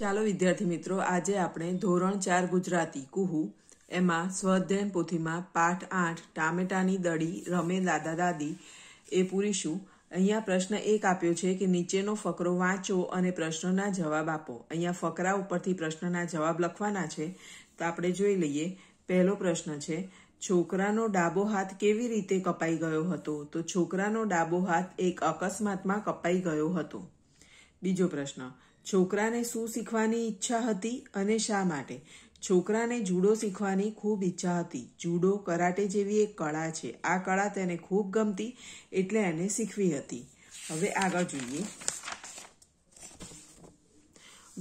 ચાલો વિદ્યાર્થી મિત્રો આજે આપણે ધોરણ ચાર ગુજરાતી કુહુ એમાં સ્વાધ્યાયન પોથીમાં પાઠ આઠ ટામેટાની દડી રમે દાદા દાદી એ પૂરીશું અહીંયા પ્રશ્ન એક આપ્યો છે કે નીચેનો ફકરો વાંચો અને પ્રશ્નના જવાબ આપો અહીંયા ફકરા ઉપરથી પ્રશ્નના જવાબ લખવાના છે તો આપણે જોઈ લઈએ પહેલો પ્રશ્ન છે છોકરાનો ડાબો હાથ કેવી રીતે કપાઈ ગયો હતો તો છોકરાનો ડાબો હાથ એક અકસ્માતમાં કપાઈ ગયો હતો બીજો પ્રશ્ન છોકરાને શું શીખવાની ઈચ્છા હતી અને શા માટે છોકરાને જુડો શીખવાની ખૂબ ઈચ્છા હતી જુડો કરાટે જેવી એક કળા છે આ કળા તેને ખૂબ ગમતી એટલે એને શીખવી હતી હવે આગળ જોઈએ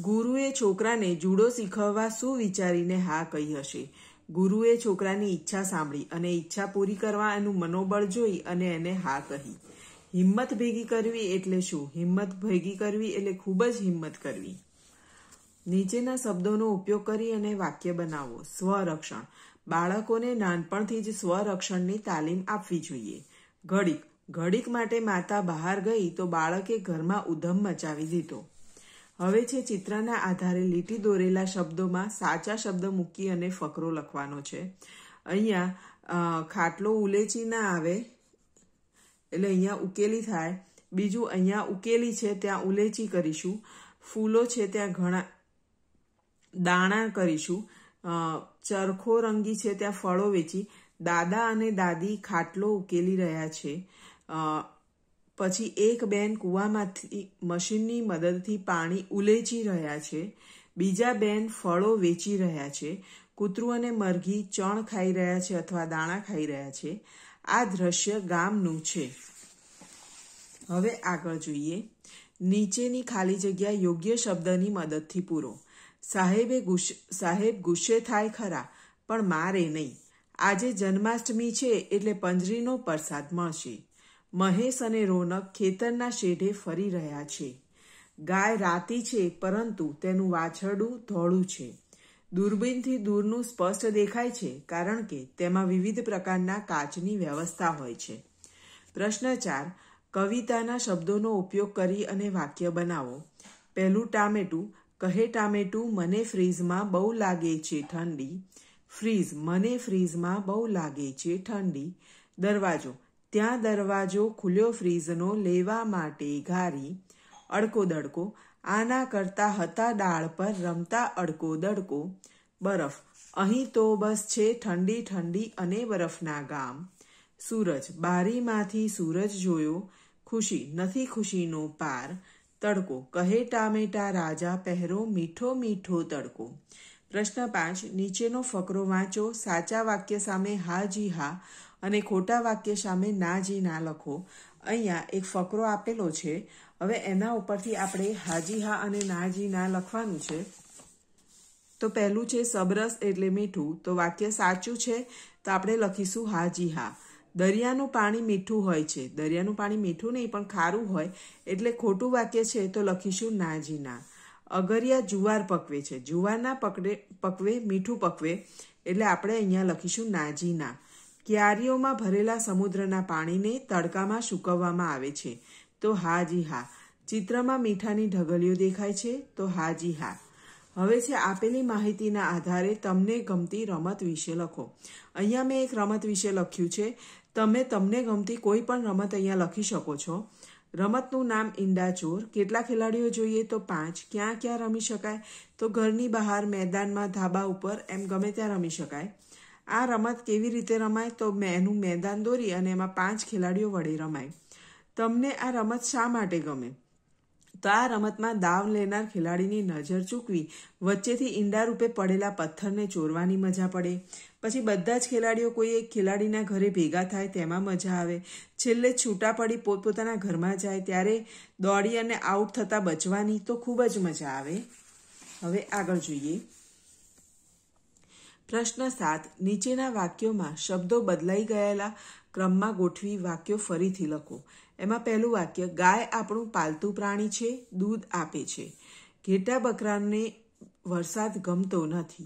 ગુરુએ છોકરાને જુડો શીખવવા શું વિચારીને હા કહી હશે ગુરુએ છોકરાની ઈચ્છા સાંભળી અને ઈચ્છા પૂરી કરવા એનું મનોબળ જોઈ અને એને હા કહી હિંમત ભેગી કરવી એટલે શું હિંમત ભેગી કરવી એટલે ખૂબ જ હિંમત કરવી નીચેના શબ્દોનો ઉપયોગ કરી અને વાક્ય બનાવો સ્વરક્ષણ બાળકોને નાનપણથી જ સ્વરક્ષણની તાલીમ આપવી જોઈએ ઘડીક ઘડીક માટે માતા બહાર ગઈ તો બાળકે ઘરમાં ઉધમ મચાવી દીધો હવે છે ચિત્રના આધારે લીટી દોરેલા શબ્દોમાં સાચા શબ્દ મૂકી અને ફકરો લખવાનો છે અહીંયા ખાટલો ઉલેચી ના આવે એટલે અહીંયા ઉકેલી થાય બીજું અહીંયા ઉકેલી છે ત્યાં ઉલેચી કરીશું ફૂલો છે ત્યાં ઘણા દાણા કરીશું ચરખો રંગી છે ત્યાં ફળો વેચી દાદા અને દાદી ખાટલો ઉકેલી રહ્યા છે પછી એક બેન કૂવામાંથી મશીનની મદદથી પાણી ઉલેચી રહ્યા છે બીજા બેન ફળો વેચી રહ્યા છે કૂતરું અને મરઘી ચણ ખાઈ રહ્યા છે અથવા દાણા ખાઈ રહ્યા છે આ દ્રશ્ય ગામનું છે હવે આગળ જોઈએ નીચેની ખાલી જગ્યા યોગ્ય શબ્દની મદદથી પૂરો સાહેબે ગુસ્સે સાહેબ ગુસ્સે થાય ખરા પણ મારે નહીં આજે જન્માષ્ટમી છે એટલે પંજરીનો પ્રસાદ મળશે મહેશ અને રોનક ખેતરના શેઢે ફરી રહ્યા છે ગાય રાતી છે પરંતુ તેનું વાછરડું ધોળું છે દૂરબીનથી દૂરનું સ્પષ્ટ દેખાય છે કારણ કે તેમાં વિવિધ પ્રકારના કાચની વ્યવસ્થા હોય છે પ્રશ્ન ચાર કવિતાના શબ્દોનો ઉપયોગ કરી અને વાક્ય બનાવો પહેલું ટામેટું કહે ટામેટું મને ફ્રીઝમાં બહુ લાગે છે ઠંડી ફ્રીઝ મને ફ્રીઝમાં બહુ લાગે છે ઠંડી દરવાજો ત્યાં દરવાજો ખુલ્યો ફ્રીઝનો લેવા માટે ઘારી અડકો દડકો આના કરતા હતા ડાળ પર રમતા અડકો દડકો બરફ અહીં તો બસ છે ઠંડી ઠંડી અને બરફના ગામ સૂરજ બારીમાંથી સૂરજ જોયો ખુશી નથી ખુશીનો પાર તડકો કહે ટામેટા રાજા પહેરો મીઠો મીઠો તડકો પ્રશ્ન પાંચ નીચેનો ફકરો વાંચો સાચા વાક્ય સામે હા જી હા અને ખોટા વાક્ય સામે ના જી ના લખો અહીંયા એક ફકરો આપેલો છે હવે એના ઉપરથી આપણે હાજી હા અને નાજી ના લખવાનું છે તો પહેલું છે સબરસ એટલે મીઠું તો વાક્ય સાચું છે તો આપણે લખીશું હાજી હા દરિયાનું પાણી મીઠું હોય છે દરિયાનું પાણી મીઠું નહીં પણ ખારું હોય એટલે ખોટું વાક્ય છે તો લખીશું નાજી ના અગરિયા જુવાર પકવે છે જુવારના પકડે પકવે મીઠું પકવે એટલે આપણે અહીંયા લખીશું નાજી ના ક્યારીઓમાં ભરેલા સમુદ્રના પાણીને તડકામાં સૂકવવામાં આવે છે તો હા જી હા ચિત્રમાં મીઠાની ઢગલીઓ દેખાય છે તો હા જી હા હવે છે આપેલી માહિતીના આધારે તમને ગમતી રમત વિશે લખો અહીંયા મેં એક રમત વિશે લખ્યું છે તમે તમને ગમતી કોઈ પણ રમત અહીંયા લખી શકો છો રમતનું નામ ઈંડાચોર કેટલા ખેલાડીઓ જોઈએ તો પાંચ ક્યાં ક્યાં રમી શકાય તો ઘરની બહાર મેદાનમાં ધાબા ઉપર એમ ગમે ત્યાં રમી શકાય આ રમત કેવી રીતે રમાય તો એનું મેદાન દોરી અને એમાં પાંચ ખેલાડીઓ વડે રમાય તમને આ રમત શા માટે ગમે તો આ રમતમાં દાવ લેનાર ખેલાડીની નજર ચૂકવી વચ્ચેથી ઈંડા રૂપે પડેલા પથ્થરને ચોરવાની મજા પડે પછી બધા જ ખેલાડીઓ કોઈ એક ખેલાડીના ઘરે ભેગા થાય તેમાં મજા આવે છેલ્લે છૂટા પડી પોતપોતાના ઘરમાં જાય ત્યારે દોડી અને આઉટ થતાં બચવાની તો ખૂબ જ મજા આવે હવે આગળ જોઈએ પ્રશ્ન સાત નીચેના વાક્યોમાં શબ્દો બદલાઈ ગયેલા ક્રમમાં ગોઠવી વાક્યો ફરીથી લખો એમાં પહેલું વાક્ય ગાય આપણું પાલતુ પ્રાણી છે દૂધ આપે છે ઘેટા બકરાને વરસાદ ગમતો નથી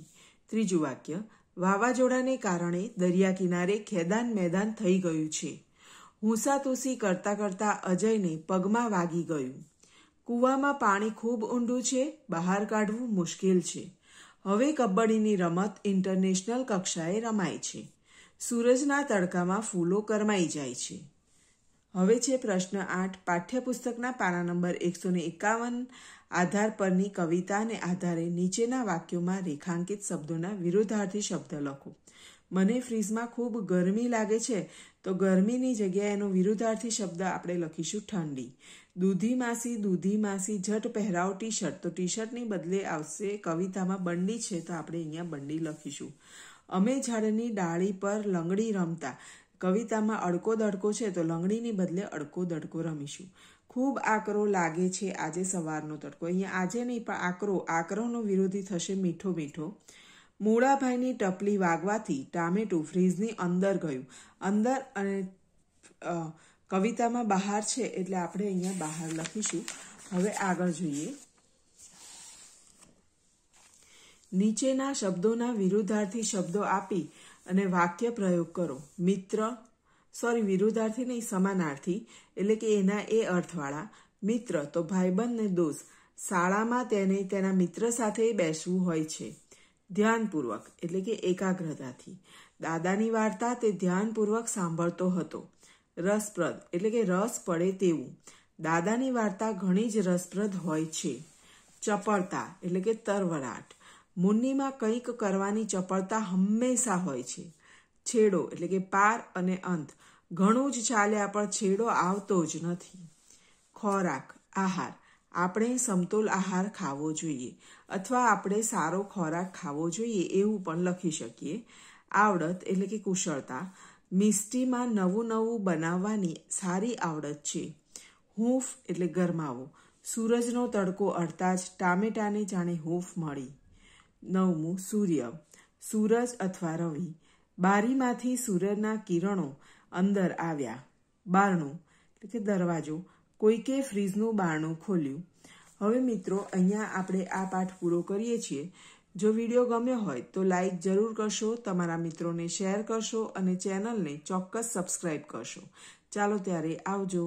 ત્રીજું વાક્ય વાવાઝોડાને કારણે દરિયા કિનારે ખેદાન મેદાન થઈ ગયું છે હુંસાતુસી કરતા કરતા અજયને પગમાં વાગી ગયું કૂવામાં પાણી ખૂબ ઊંડું છે બહાર કાઢવું મુશ્કેલ છે હવે કબડ્ડીની રમત ઇન્ટરનેશનલ કક્ષાએ રમાય છે સૂરજના તડકામાં ફૂલો કરમાઈ જાય છે હવે છે પ્રશ્ન આઠ પાઠ્યપુસ્તકના પાના નંબર એકસો ને એકાવન આધાર પરની કવિતાને આધારે નીચેના વાક્યોમાં રેખાંકિત શબ્દોના વિરોધાર્થી શબ્દ લખો મને ફ્રીજમાં ખૂબ ગરમી લાગે છે તો ગરમીની જગ્યાએનો વિરુદ્ધાર્થી શબ્દ આપણે લખીશું ઠંડી દૂધી માસી દૂધી માસી જટ પહેરાવ ટી શર્ટ તો ટી શર્ટની બદલે આવશે કવિતામાં બંડી છે તો આપણે અહીંયા બંડી લખીશું અમે ઝાડની ડાળી પર લંગડી રમતા કવિતામાં અડકો દડકો છે તો લંગડીની બદલે અડકો દડકો રમીશું ખૂબ આકરો લાગે છે આજે સવારનો તડકો અહીંયા આજે નહીં પણ આકરો આકરોનો વિરોધી થશે મીઠો મીઠો મૂળાભાઈની ટપલી વાગવાથી ટામેટું ફ્રીજની અંદર ગયું અંદર અને કવિતામાં બહાર છે એટલે આપણે અહીંયા બહાર લખીશું હવે આગળ જોઈએ નીચેના શબ્દોના વિરુદ્ધાર્થી શબ્દો આપી અને વાક્ય પ્રયોગ કરો મિત્ર સોરી વિરુદ્ધાર્થી નહીં સમાનાર્થી એટલે કે એના એ અર્થવાળા મિત્ર તો ભાઈબંધ ને દોસ્ત શાળામાં તેને તેના મિત્ર સાથે બેસવું હોય છે ધ્યાનપૂર્વક એટલે કે એકાગ્રતાથી દાદાની વાર્તા તે ધ્યાનપૂર્વક સાંભળતો હતો રસપ્રદ એટલે કે રસ પડે તેવું દાદાની વાર્તા ઘણી જ રસપ્રદ હોય છે ચપળતા એટલે કે તરવરાટ મુન્નીમાં કંઈક કરવાની ચપળતા હંમેશા હોય છે છેડો એટલે કે પાર અને અંત ઘણું જ ચાલ્યા પણ છેડો આવતો જ નથી ખોરાક આહાર આપણે સમતોલ આહાર ખાવો જોઈએ અથવા આપણે સારો ખોરાક ખાવો જોઈએ એવું પણ લખી શકીએ આવડત એટલે કે કુશળતા મિસ્ટીમાં નવું નવું બનાવવાની સારી આવડત છે હૂંફ એટલે ગરમાવો સૂરજનો તડકો અડતા જ ટામેટાને જાણે હૂંફ મળી નવમું સૂર્ય સૂરજ અથવા રવિ બારીમાંથી સૂર્યના કિરણો અંદર આવ્યા બારણું એટલે કે દરવાજો કોઈકે ફ્રીજનું બારણું ખોલ્યું હવે મિત્રો અહીંયા આપણે આ પાઠ પૂરો કરીએ છીએ જો વિડીયો ગમ્યો હોય તો લાઇક જરૂર કરશો તમારા મિત્રોને શેર કરશો અને ચેનલને ચોક્કસ સબસ્ક્રાઇબ કરશો ચાલો ત્યારે આવજો